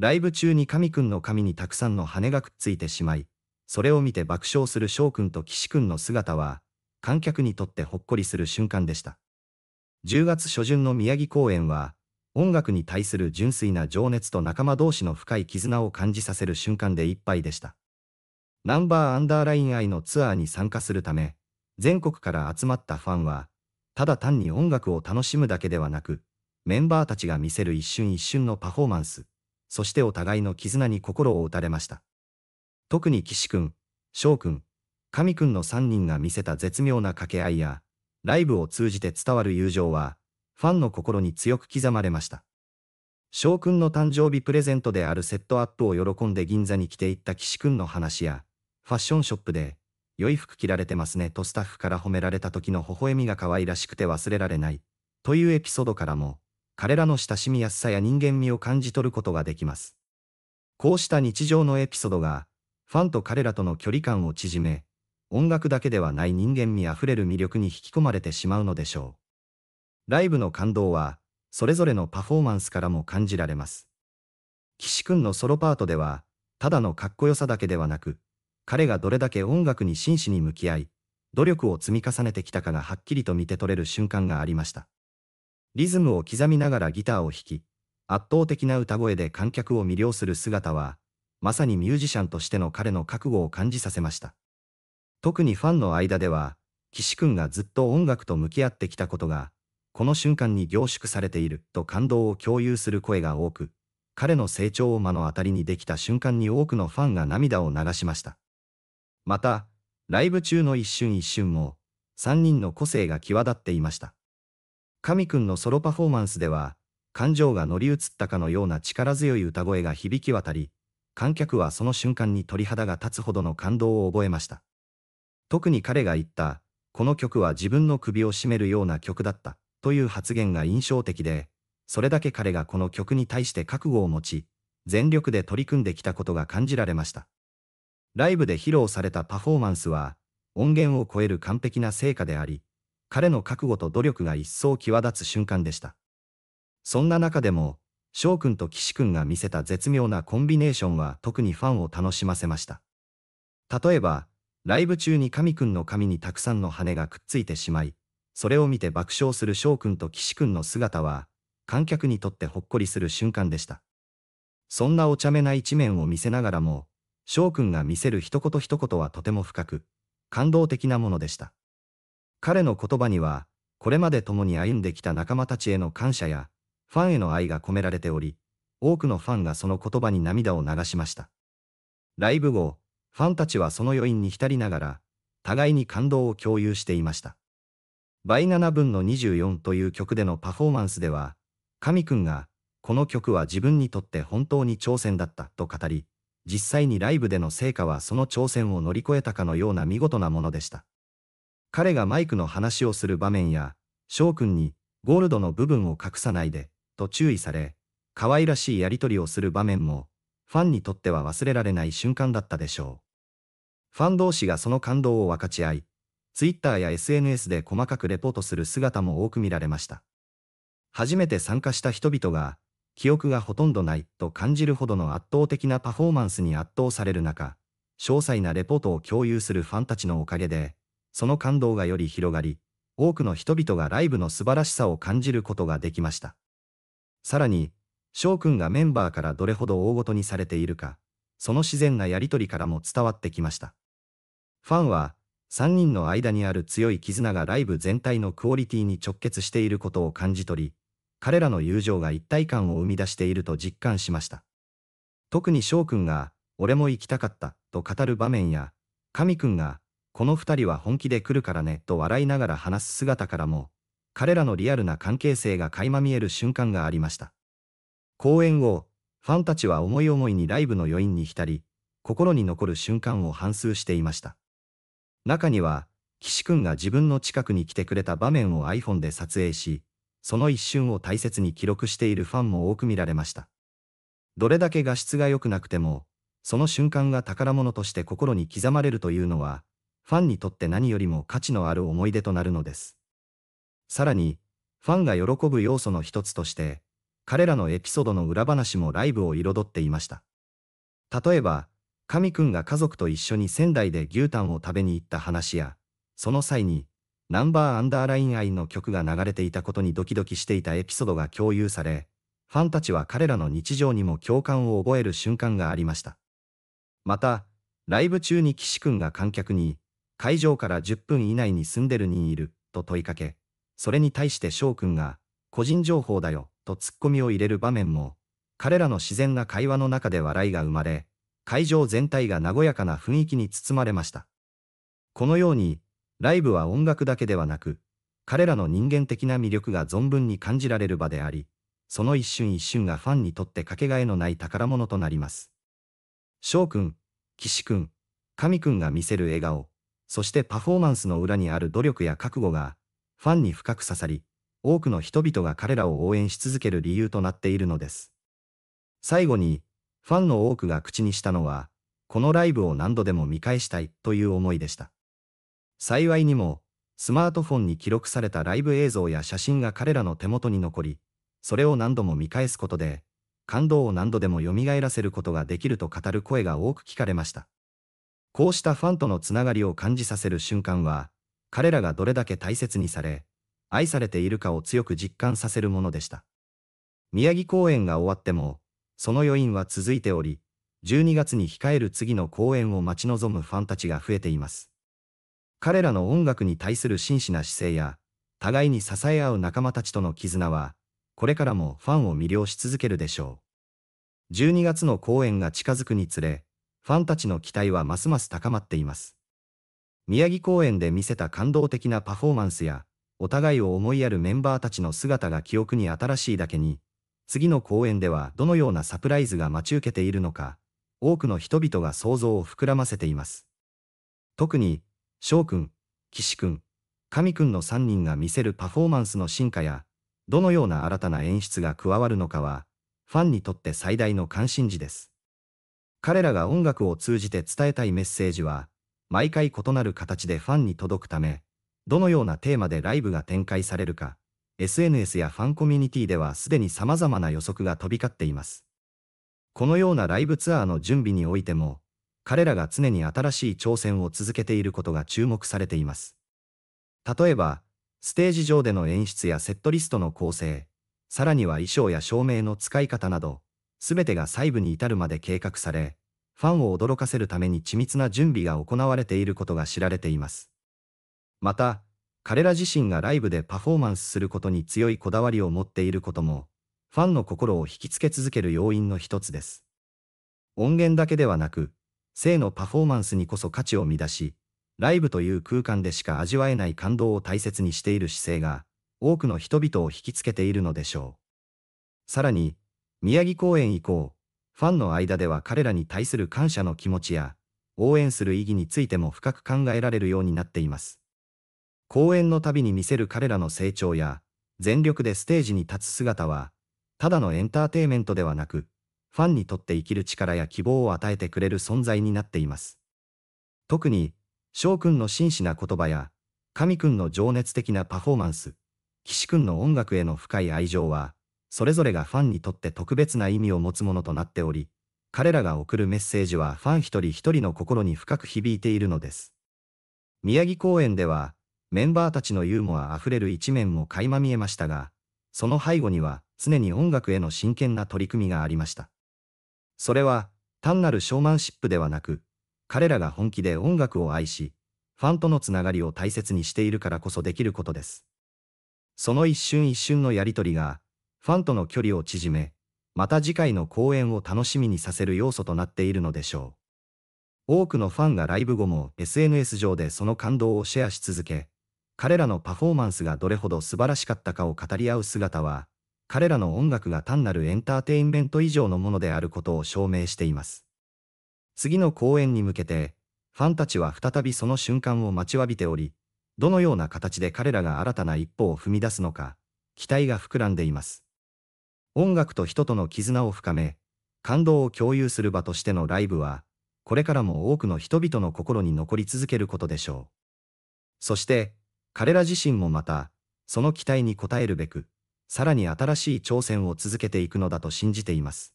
ライブ中に神くんの髪にたくさんの羽がくっついてしまい、それを見て爆笑する翔くんと岸くんの姿は、観客にとってほっこりする瞬間でした。10月初旬の宮城公演は、音楽に対する純粋な情熱と仲間同士の深い絆を感じさせる瞬間でいっぱいでした。ナンバーアンダーライン愛のツアーに参加するため、全国から集まったファンは、ただ単に音楽を楽しむだけではなく、メンバーたちが見せる一瞬一瞬のパフォーマンス、そしてお互いの絆に心を打たれました。特に岸くん、翔くん、神くんの3人が見せた絶妙な掛け合いや、ライブを通じて伝わる友情は、ファンの心に強く刻まれました。翔くんの誕生日プレゼントであるセットアップを喜んで銀座に来ていった岸くんの話や、ファッションショップで、良い服着られてますねとスタッフから褒められた時の微笑みが可愛らしくて忘れられない、というエピソードからも、彼らの親しみやすさや人間味を感じ取ることができます。こうした日常のエピソードが、ファンと彼らとの距離感を縮め、音楽だけではない人間味あふれる魅力に引き込まれてしまうのでしょう。ライブの感動は、それぞれのパフォーマンスからも感じられます。岸くんのソロパートでは、ただのかっこよさだけではなく、彼がどれだけ音楽に真摯に向き合い、努力を積み重ねてきたかがはっきりと見て取れる瞬間がありました。リズムを刻みながらギターを弾き、圧倒的な歌声で観客を魅了する姿は、まさにミュージシャンとしての彼の覚悟を感じさせました。特にファンの間では、岸くんがずっと音楽と向き合ってきたことが、この瞬間に凝縮されていると感動を共有する声が多く、彼の成長を目の当たりにできた瞬間に多くのファンが涙を流しました。また、ライブ中の一瞬一瞬も、3人の個性が際立っていました。神くんのソロパフォーマンスでは、感情が乗り移ったかのような力強い歌声が響き渡り、観客はその瞬間に鳥肌が立つほどの感動を覚えました。特に彼が言った、この曲は自分の首を絞めるような曲だった、という発言が印象的で、それだけ彼がこの曲に対して覚悟を持ち、全力で取り組んできたことが感じられました。ライブで披露されたパフォーマンスは、音源を超える完璧な成果であり、彼の覚悟と努力が一層際立つ瞬間でした。そんな中でも、翔くんと岸くんが見せた絶妙なコンビネーションは特にファンを楽しませました。例えば、ライブ中に神くんの髪にたくさんの羽がくっついてしまい、それを見て爆笑する翔くんと岸くんの姿は、観客にとってほっこりする瞬間でした。そんなお茶目な一面を見せながらも、翔くんが見せる一言一言はとても深く、感動的なものでした。彼の言葉には、これまで共に歩んできた仲間たちへの感謝や、ファンへの愛が込められており、多くのファンがその言葉に涙を流しました。ライブ後、ファンたちはその余韻に浸りながら、互いに感動を共有していました。倍7分の24という曲でのパフォーマンスでは、神くんが、この曲は自分にとって本当に挑戦だったと語り、実際にライブでの成果はその挑戦を乗り越えたかのような見事なものでした。彼がマイクの話をする場面や、翔くんにゴールドの部分を隠さないで、と注意され、可愛らしいやりとりをする場面も、ファンにとっては忘れられない瞬間だったでしょう。ファン同士がその感動を分かち合い、ツイッターや SNS で細かくレポートする姿も多く見られました。初めて参加した人々が、記憶がほとんどないと感じるほどの圧倒的なパフォーマンスに圧倒される中、詳細なレポートを共有するファンたちのおかげで、その感動がより広がり、多くの人々がライブの素晴らしさを感じることができました。さらに、翔くんがメンバーからどれほど大ごとにされているか、その自然なやりとりからも伝わってきました。ファンは、3人の間にある強い絆がライブ全体のクオリティに直結していることを感じ取り、彼らの友情が一体感を生み出していると実感しました。特に翔くんが、俺も行きたかったと語る場面や、神くんが、この二人は本気で来るからね、と笑いながら話す姿からも、彼らのリアルな関係性が垣間見える瞬間がありました。公演後、ファンたちは思い思いにライブの余韻に浸り、心に残る瞬間を反芻していました。中には、岸くんが自分の近くに来てくれた場面を iPhone で撮影し、その一瞬を大切に記録しているファンも多く見られました。どれだけ画質が良くなくても、その瞬間が宝物として心に刻まれるというのは、ファンにとって何よりも価値のある思い出となるのです。さらに、ファンが喜ぶ要素の一つとして、彼らのエピソードの裏話もライブを彩っていました。例えば、神くんが家族と一緒に仙台で牛タンを食べに行った話や、その際に、ナンバーアンダーライン愛の曲が流れていたことにドキドキしていたエピソードが共有され、ファンたちは彼らの日常にも共感を覚える瞬間がありました。また、ライブ中に岸くんが観客に、会場から10分以内に住んでる人いる、と問いかけ、それに対して翔くんが、個人情報だよ、とツッコミを入れる場面も、彼らの自然な会話の中で笑いが生まれ、会場全体が和やかな雰囲気に包まれました。このように、ライブは音楽だけではなく、彼らの人間的な魅力が存分に感じられる場であり、その一瞬一瞬がファンにとってかけがえのない宝物となります。翔くん、岸くん、神くんが見せる笑顔、そしてパフォーマンスの裏にある努力や覚悟が、ファンに深く刺さり、多くの人々が彼らを応援し続ける理由となっているのです。最後に、ファンの多くが口にしたのは、このライブを何度でも見返したいという思いでした。幸いにも、スマートフォンに記録されたライブ映像や写真が彼らの手元に残り、それを何度も見返すことで、感動を何度でも蘇らせることができると語る声が多く聞かれました。こうしたファンとのつながりを感じさせる瞬間は、彼らがどれだけ大切にされ、愛されているかを強く実感させるものでした。宮城公演が終わっても、その余韻は続いており、12月に控える次の公演を待ち望むファンたちが増えています。彼らの音楽に対する真摯な姿勢や、互いに支え合う仲間たちとの絆は、これからもファンを魅了し続けるでしょう。12月の公演が近づくにつれ、ファンたちの期待はますます高まっています。宮城公演で見せた感動的なパフォーマンスや、お互いを思いやるメンバーたちの姿が記憶に新しいだけに、次の公演ではどのようなサプライズが待ち受けているのか、多くの人々が想像を膨らませています。特に、翔くん、岸くん、神くんの3人が見せるパフォーマンスの進化や、どのような新たな演出が加わるのかは、ファンにとって最大の関心事です。彼らが音楽を通じて伝えたいメッセージは、毎回異なる形でファンに届くため、どのようなテーマでライブが展開されるか、SNS やファンコミュニティではすでに様々な予測が飛び交っています。このようなライブツアーの準備においても、彼らが常に新しい挑戦を続けていることが注目されています。例えば、ステージ上での演出やセットリストの構成、さらには衣装や照明の使い方など、全てが細部に至るまで計画され、ファンを驚かせるために緻密な準備が行われていることが知られています。また、彼ら自身がライブでパフォーマンスすることに強いこだわりを持っていることも、ファンの心を引きつけ続ける要因の一つです。音源だけではなく、性のパフォーマンスにこそ価値を乱出し、ライブという空間でしか味わえない感動を大切にしている姿勢が、多くの人々を引きつけているのでしょう。さらに、宮城公演以降、ファンの間では彼らに対する感謝の気持ちや、応援する意義についても深く考えられるようになっています。公演の旅に見せる彼らの成長や、全力でステージに立つ姿は、ただのエンターテイメントではなく、ファンにとって生きる力や希望を与えてくれる存在になっています。特に、翔くんの真摯な言葉や、神くんの情熱的なパフォーマンス、岸くんの音楽への深い愛情は、それぞれがファンにとって特別な意味を持つものとなっており、彼らが送るメッセージはファン一人一人の心に深く響いているのです。宮城公演では、メンバーたちのユーモアあふれる一面も垣間見えましたが、その背後には常に音楽への真剣な取り組みがありました。それは、単なるショーマンシップではなく、彼らが本気で音楽を愛し、ファンとのつながりを大切にしているからこそできることです。その一瞬一瞬のやりとりが、ファンとの距離を縮め、また次回の公演を楽しみにさせる要素となっているのでしょう。多くのファンがライブ後も SNS 上でその感動をシェアし続け、彼らのパフォーマンスがどれほど素晴らしかったかを語り合う姿は、彼らの音楽が単なるエンターテインメント以上のものであることを証明しています。次の公演に向けて、ファンたちは再びその瞬間を待ちわびており、どのような形で彼らが新たな一歩を踏み出すのか、期待が膨らんでいます。音楽と人との絆を深め、感動を共有する場としてのライブは、これからも多くの人々の心に残り続けることでしょう。そして、彼ら自身もまた、その期待に応えるべく、さらに新しい挑戦を続けていくのだと信じています。